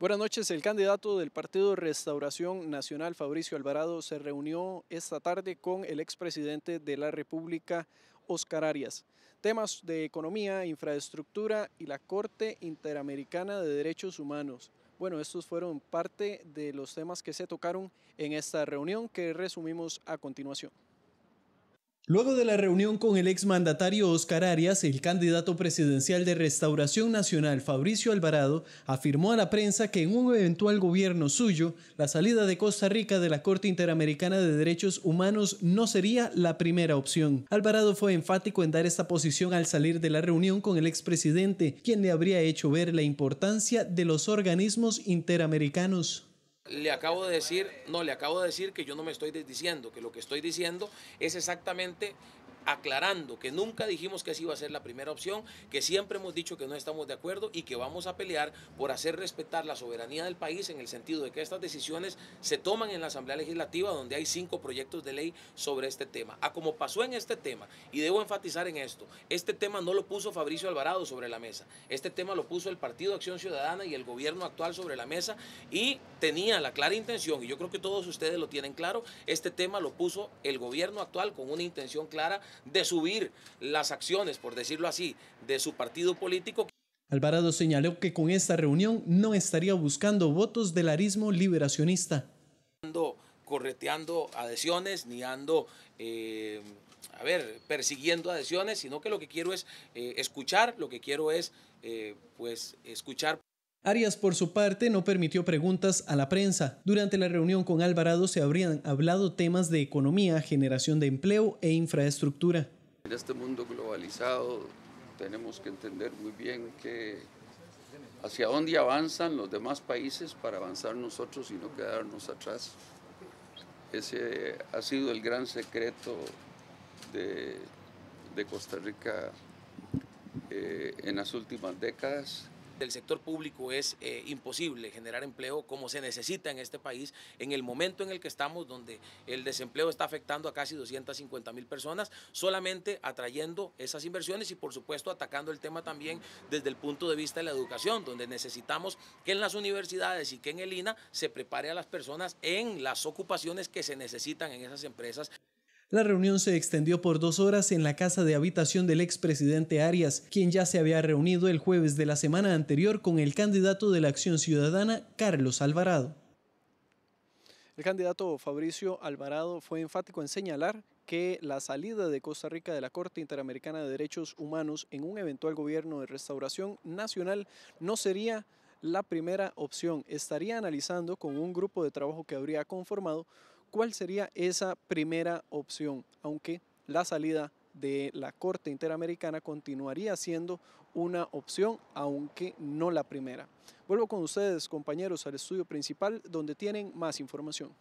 Buenas noches. El candidato del Partido Restauración Nacional, Fabricio Alvarado, se reunió esta tarde con el expresidente de la República, Oscar Arias. Temas de economía, infraestructura y la Corte Interamericana de Derechos Humanos. Bueno, estos fueron parte de los temas que se tocaron en esta reunión que resumimos a continuación. Luego de la reunión con el exmandatario Oscar Arias, el candidato presidencial de Restauración Nacional, Fabricio Alvarado, afirmó a la prensa que en un eventual gobierno suyo, la salida de Costa Rica de la Corte Interamericana de Derechos Humanos no sería la primera opción. Alvarado fue enfático en dar esta posición al salir de la reunión con el expresidente, quien le habría hecho ver la importancia de los organismos interamericanos le acabo de decir, no, le acabo de decir que yo no me estoy diciendo, que lo que estoy diciendo es exactamente aclarando que nunca dijimos que esa iba a ser la primera opción, que siempre hemos dicho que no estamos de acuerdo y que vamos a pelear por hacer respetar la soberanía del país en el sentido de que estas decisiones se toman en la Asamblea Legislativa donde hay cinco proyectos de ley sobre este tema. A como pasó en este tema, y debo enfatizar en esto, este tema no lo puso Fabricio Alvarado sobre la mesa, este tema lo puso el Partido Acción Ciudadana y el gobierno actual sobre la mesa y tenía la clara intención, y yo creo que todos ustedes lo tienen claro, este tema lo puso el gobierno actual con una intención clara de subir las acciones, por decirlo así, de su partido político. Alvarado señaló que con esta reunión no estaría buscando votos del arismo liberacionista. Ando correteando adhesiones ni ando eh, a ver, persiguiendo adhesiones, sino que lo que quiero es eh, escuchar, lo que quiero es, eh, pues, escuchar. Arias, por su parte, no permitió preguntas a la prensa. Durante la reunión con Alvarado se habrían hablado temas de economía, generación de empleo e infraestructura. En este mundo globalizado tenemos que entender muy bien que hacia dónde avanzan los demás países para avanzar nosotros y no quedarnos atrás. Ese ha sido el gran secreto de, Costa Rica eh, en las últimas décadas del sector público es eh, imposible generar empleo como se necesita en este país en el momento en el que estamos, donde el desempleo está afectando a casi 250 mil personas, solamente atrayendo esas inversiones y por supuesto atacando el tema también desde el punto de vista de la educación, donde necesitamos que en las universidades y que en el INA se prepare a las personas en las ocupaciones que se necesitan en esas empresas. La reunión se extendió por dos horas en la casa de habitación del expresidente Arias, quien ya se había reunido el jueves de la semana anterior con el candidato de la Acción Ciudadana, Carlos Alvarado. El candidato Fabricio Alvarado fue enfático en señalar que la salida de Costa Rica de la Corte Interamericana de Derechos Humanos en un eventual gobierno de restauración nacional no sería la primera opción. Estaría analizando con un grupo de trabajo que habría conformado cuál sería esa primera opción, aunque la salida de la Corte Interamericana continuaría siendo una opción, aunque no la primera. Vuelvo con ustedes, compañeros, al estudio principal, donde tienen más información.